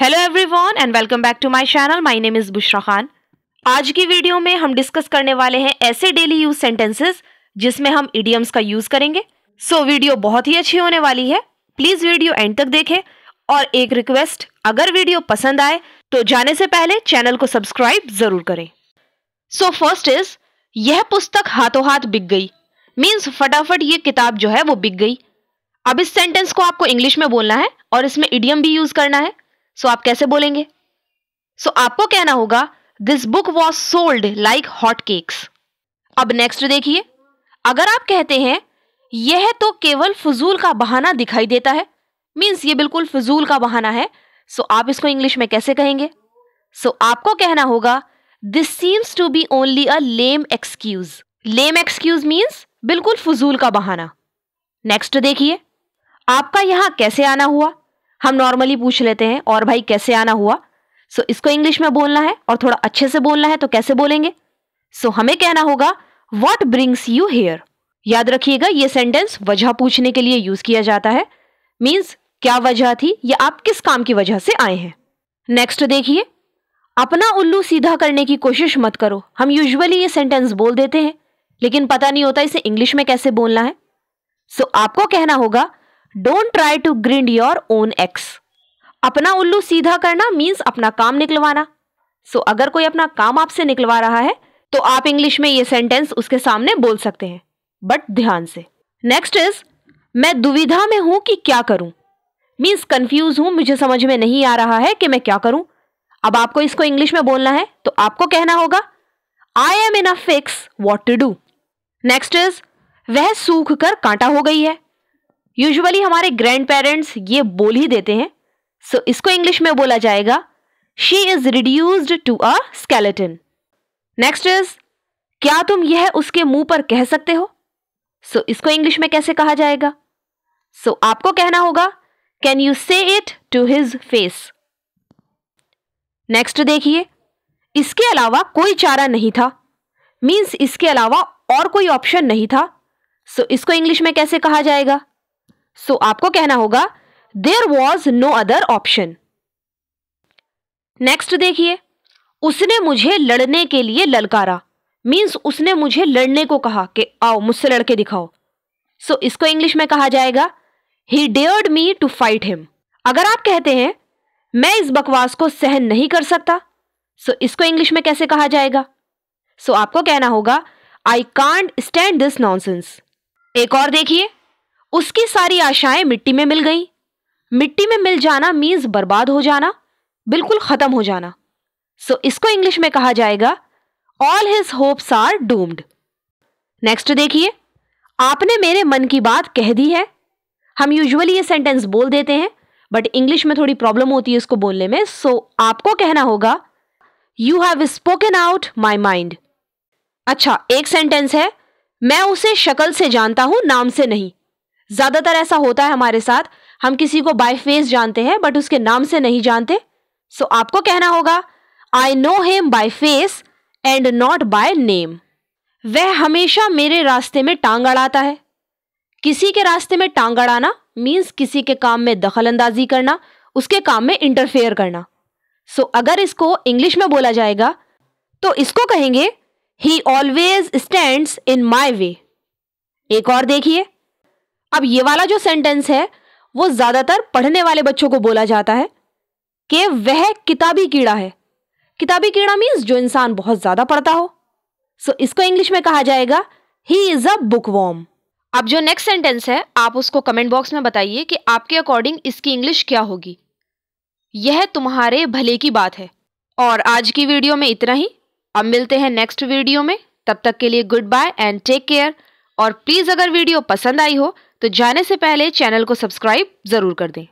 hello everyone and welcome back to my channel my name is Bushra Khan आज की video में हम डिस्कस करने वाले हैं ऐसे डेली यूज सेंटेंसेस जिसमें हम इडियम्स का यूज़ करेंगे सो so, वीडियो बहुत ही अच्छी होने वाली है प्लीज़ वीडियो एंड तक देखें और एक रिक्वेस्ट अगर वीडियो पसंद आए तो जाने से पहले चैनल को सब्सक्राइब ज़रूर करें सो फर्स्ट इज़ यह पुस्तक हाथों हाथ बिक गई मीन्स फटाफट ये किताब जो है वो बिक गई अब इस सेंटेंस को आपको इंग्लिश में बोलना है और इसमें इडियम भी यूज़ करना है सो so, आप कैसे बोलेंगे सो so, आपको कहना होगा this book was sold like hot cakes अब नेक्स्ट देखिए अगर आप कहते हैं यह तो केवल फजूल का बहाना दिखाई देता है मीन्स ये बिल्कुल फजूल का बहाना है सो so, आप इसको इंग्लिश में कैसे कहेंगे सो so, आपको कहना होगा this seems to be only a lame excuse lame excuse means बिल्कुल फजूल का बहाना नेक्स्ट देखिए आपका यहां कैसे आना हुआ हम नॉर्मली पूछ लेते हैं और भाई कैसे आना हुआ सो so, इसको इंग्लिश में बोलना है और थोड़ा अच्छे से बोलना है तो कैसे बोलेंगे सो so, हमें कहना होगा वॉट ब्रिंग्स यू हेयर याद रखिएगा ये सेंटेंस वजह पूछने के लिए यूज किया जाता है मीन्स क्या वजह थी या आप किस काम की वजह से आए हैं नेक्स्ट देखिए अपना उल्लू सीधा करने की कोशिश मत करो हम यूजुअली ये सेंटेंस बोल देते हैं लेकिन पता नहीं होता इसे इंग्लिश में कैसे बोलना है सो so, आपको कहना होगा don't try to grind your own axe अपना उल्लू सीधा करना मीन्स अपना काम निकलवाना सो so, अगर कोई अपना काम आपसे निकलवा रहा है तो आप इंग्लिश में ये सेंटेंस उसके सामने बोल सकते हैं बट ध्यान से नेक्स्ट इज मैं दुविधा में हूं कि क्या करूं मीन्स कंफ्यूज हूं मुझे समझ में नहीं आ रहा है कि मैं क्या करूं अब आपको इसको इंग्लिश में बोलना है तो आपको कहना होगा I am in a fix what to do next is वह सूख कर कांटा हो गई है यूजुअली हमारे ग्रैंड पेरेंट्स ये बोल ही देते हैं सो so, इसको इंग्लिश में बोला जाएगा she is reduced to a skeleton next is क्या तुम यह उसके मुंह पर कह सकते हो सो so, इसको इंग्लिश में कैसे कहा जाएगा सो so, आपको कहना होगा can you say it to his face next देखिए इसके अलावा कोई चारा नहीं था मीन्स इसके अलावा और कोई ऑप्शन नहीं था सो so, इसको इंग्लिश में कैसे कहा जाएगा सो so, आपको कहना होगा there was no other option next देखिए उसने मुझे लड़ने के लिए ललकारा मीन्स उसने मुझे लड़ने को कहा कि आओ मुझसे लड़के दिखाओ सो so, इसको इंग्लिश में कहा जाएगा he dared me to fight him अगर आप कहते हैं मैं इस बकवास को सहन नहीं कर सकता सो so, इसको इंग्लिश में कैसे कहा जाएगा सो so, आपको कहना होगा I can't stand this nonsense एक और देखिए उसकी सारी आशाएं मिट्टी में मिल गई मिट्टी में मिल जाना मीन्स बर्बाद हो जाना बिल्कुल ख़त्म हो जाना सो so, इसको इंग्लिश में कहा जाएगा all his hopes are doomed next देखिए आपने मेरे मन की बात कह दी है हम यूजुअली ये सेंटेंस बोल देते हैं बट इंग्लिश में थोड़ी प्रॉब्लम होती है इसको बोलने में सो so, आपको कहना होगा you have spoken out my mind अच्छा एक सेंटेंस है मैं उसे शक्ल से जानता हूं नाम से नहीं ज़्यादातर ऐसा होता है हमारे साथ हम किसी को बाय फेस जानते हैं बट उसके नाम से नहीं जानते सो so, आपको कहना होगा I know him by face and not by name वह हमेशा मेरे रास्ते में टांग अड़ाता है किसी के रास्ते में टांग अड़ाना मीन्स किसी के काम में दखल अंदाजी करना उसके काम में इंटरफेयर करना सो so, अगर इसको इंग्लिश में बोला जाएगा तो इसको कहेंगे ही ऑलवेज स्टैंड इन माई वे एक और देखिए अब ये वाला जो सेंटेंस है वो ज़्यादातर पढ़ने वाले बच्चों को बोला जाता है कि वह किताबी कीड़ा है किताबी कीड़ा मीन्स जो इंसान बहुत ज़्यादा पढ़ता हो सो so, इसको इंग्लिश में कहा जाएगा he is a bookworm अब जो नेक्स्ट सेंटेंस है आप उसको कमेंट बॉक्स में बताइए कि आपके अकॉर्डिंग इसकी इंग्लिश क्या होगी यह तुम्हारे भले की बात है और आज की वीडियो में इतना ही अब मिलते हैं नेक्स्ट वीडियो में तब तक के लिए good bye and take care और प्लीज़ अगर वीडियो पसंद आई हो तो जाने से पहले चैनल को सब्सक्राइब ज़रूर कर दें